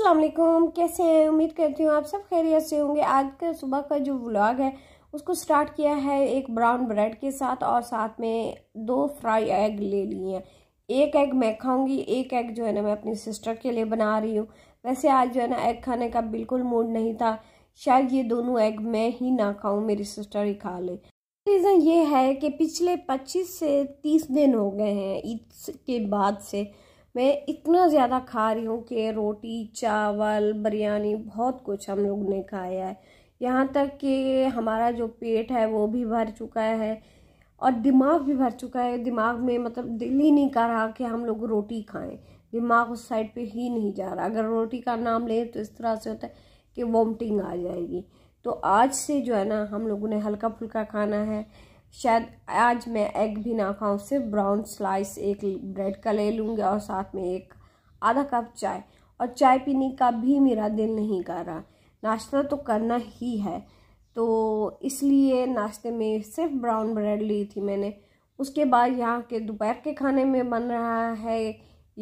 असलकुम कैसे हैं उम्मीद करती हूँ आप सब खैरियत से होंगे आज का सुबह का जो व्लॉग है उसको स्टार्ट किया है एक ब्राउन ब्रेड के साथ और साथ में दो फ्राई एग ले लिए हैं एक एग मैं खाऊंगी एक एग जो है ना मैं अपनी सिस्टर के लिए बना रही हूँ वैसे आज जो है ना एग खाने का बिल्कुल मूड नहीं था शायद ये दोनों एग मैं ही ना खाऊँ मेरी सिस्टर ही खा ले रीज़न ये है कि पिछले पच्चीस से तीस दिन हो गए हैं ईद के बाद से मैं इतना ज़्यादा खा रही हूँ कि रोटी चावल बिरयानी बहुत कुछ हम लोग ने खाया है यहाँ तक कि हमारा जो पेट है वो भी भर चुका है और दिमाग भी भर चुका है दिमाग में मतलब दिल ही नहीं कर रहा कि हम लोग रोटी खाएं दिमाग उस साइड पे ही नहीं जा रहा अगर रोटी का नाम लें तो इस तरह से होता है कि वॉमटिंग आ जाएगी तो आज से जो है ना हम लोगों ने हल्का फुल्का खाना है शायद आज मैं एग भी ना खाऊं सिर्फ ब्राउन स्लाइस एक ब्रेड का ले लूँगी और साथ में एक आधा कप चाय और चाय पीने का भी मेरा दिल नहीं कर रहा नाश्ता तो करना ही है तो इसलिए नाश्ते में सिर्फ ब्राउन ब्रेड ली थी मैंने उसके बाद यहाँ के दोपहर के खाने में बन रहा है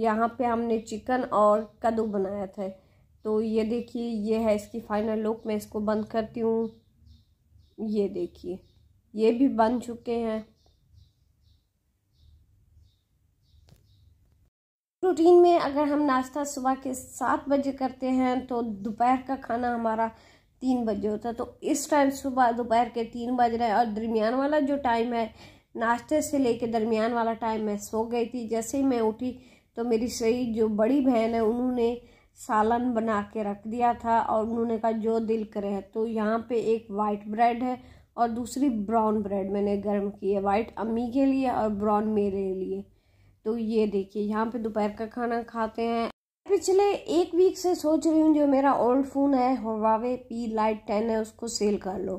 यहाँ पे हमने चिकन और कद्दू बनाया था तो ये देखिए ये है इसकी फाइनल लुक मैं इसको बंद करती हूँ ये देखिए ये भी बन चुके हैं रूटीन में अगर हम नाश्ता सुबह के सात बजे करते हैं तो दोपहर का खाना हमारा तीन बजे होता है तो इस टाइम सुबह दोपहर के तीन बज रहे हैं और दरमियान वाला जो टाइम है नाश्ते से लेके दरमियान वाला टाइम मैं सो गई थी जैसे ही मैं उठी तो मेरी सही जो बड़ी बहन है उन्होंने सालन बना के रख दिया था और उन्होंने कहा जो दिल करे तो यहाँ पे एक वाइट ब्रेड है और दूसरी ब्राउन ब्रेड मैंने गर्म की है वाइट अम्मी के लिए और ब्राउन मेरे लिए तो ये देखिए यहाँ पे दोपहर का खाना खाते हैं पिछले एक वीक से सोच रही हूँ जो मेरा ओल्ड फ़ोन है हवावे पी लाइट टेन है उसको सेल कर लो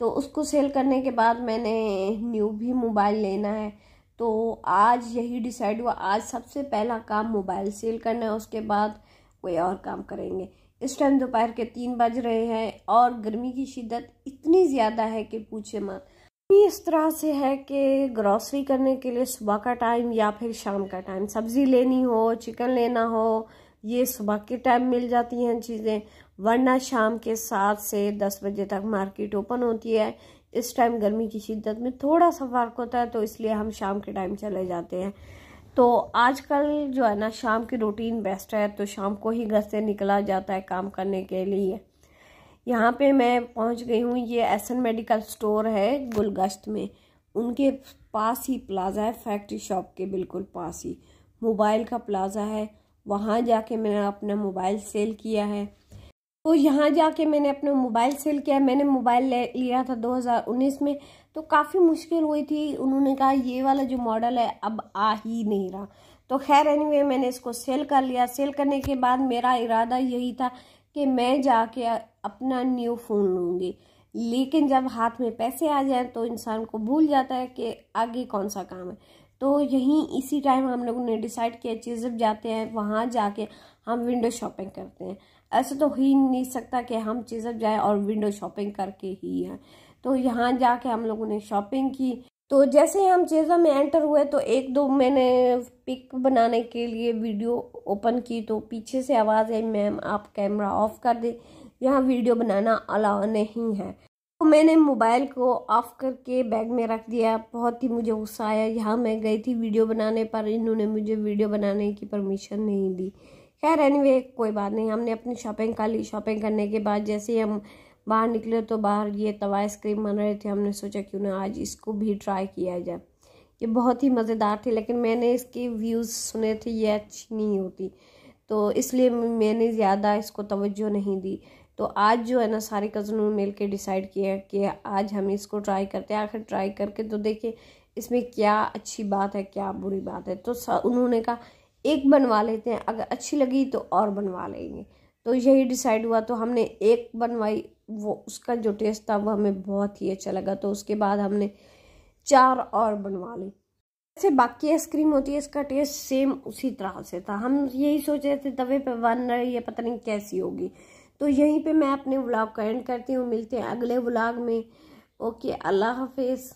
तो उसको सेल करने के बाद मैंने न्यू भी मोबाइल लेना है तो आज यही डिसाइड हुआ आज सबसे पहला काम मोबाइल सेल करना है उसके बाद कोई और काम करेंगे इस टाइम दोपहर के तीन बज रहे हैं और गर्मी की शिद्दत इतनी ज़्यादा है कि पूछे मत इस तरह से है कि ग्रॉसरी करने के लिए सुबह का टाइम या फिर शाम का टाइम सब्जी लेनी हो चिकन लेना हो ये सुबह के टाइम मिल जाती हैं चीज़ें वरना शाम के सात से दस बजे तक मार्केट ओपन होती है इस टाइम गर्मी की शिद्दत में थोड़ा सा फ़र्क होता है तो इसलिए हम शाम के टाइम चले जाते हैं तो आजकल जो है ना शाम की रूटीन बेस्ट है तो शाम को ही घर से निकला जाता है काम करने के लिए यहाँ पे मैं पहुँच गई हूँ ये एसन मेडिकल स्टोर है गुलगश्त में उनके पास ही प्लाज़ा है फैक्ट्री शॉप के बिल्कुल पास ही मोबाइल का प्लाज़ा है वहाँ जाके मैंने अपना मोबाइल सेल किया है तो यहाँ जाके मैंने अपना मोबाइल सेल किया मैंने मोबाइल ले लिया था 2019 में तो काफ़ी मुश्किल हुई थी उन्होंने कहा ये वाला जो मॉडल है अब आ ही नहीं रहा तो खैर एनीवे anyway, मैंने इसको सेल कर लिया सेल करने के बाद मेरा इरादा यही था कि मैं जाके अपना न्यू फ़ोन लूँगी लेकिन जब हाथ में पैसे आ जाए तो इंसान को भूल जाता है कि आगे कौन सा काम है तो यहीं इसी टाइम हम लोगों ने डिसाइड किया चीज़ जाते हैं वहाँ जाके हम विंडो शॉपिंग करते हैं ऐसा तो ही नहीं सकता कि हम चीज़ जाए और विंडो शॉपिंग करके ही आए तो यहाँ जाके हम लोगों ने शॉपिंग की तो जैसे ही हम चीज़ों में एंटर हुए तो एक दो मैंने पिक बनाने के लिए वीडियो ओपन की तो पीछे से आवाज़ आई मैम आप कैमरा ऑफ कर दें यहाँ वीडियो बनाना अलाउ नहीं है तो मैंने मोबाइल को ऑफ करके बैग में रख दिया बहुत ही मुझे गुस्सा आया यहाँ मैं गई थी वीडियो बनाने पर इन्होंने मुझे वीडियो बनाने की परमिशन नहीं दी खैर एनीवे anyway, कोई बात नहीं हमने अपनी शॉपिंग कर ली शॉपिंग करने के बाद जैसे हम बाहर निकले तो बाहर ये तवा आइसक्रीम बन रहे थे हमने सोचा क्यों ना आज इसको भी ट्राई किया जाए ये बहुत ही मज़ेदार थी लेकिन मैंने इसकी व्यूज़ सुने थे ये अच्छी नहीं होती तो इसलिए मैंने ज़्यादा इसको तवज्जो नहीं दी तो आज जो है ना सारे कज़नों मिल के डिसाइड किया कि आज हम इसको ट्राई करते हैं आखिर ट्राई करके तो देखें इसमें क्या अच्छी बात है क्या बुरी बात है तो उन्होंने कहा एक बनवा लेते हैं अगर अच्छी लगी तो और बनवा लेंगे तो यही डिसाइड हुआ तो हमने एक बनवाई वो उसका जो टेस्ट था वो हमें बहुत ही अच्छा लगा तो उसके बाद हमने चार और बनवा ली ऐसे बाकी आइसक्रीम होती है इसका टेस्ट सेम उसी तरह से था हम यही सोच रहे थे तवे पे बन रही है पता नहीं कैसी होगी तो यहीं पे मैं अपने व्लॉग का एंड करती हूँ मिलते हैं अगले व्लॉग में ओके अल्लाह हाफिज़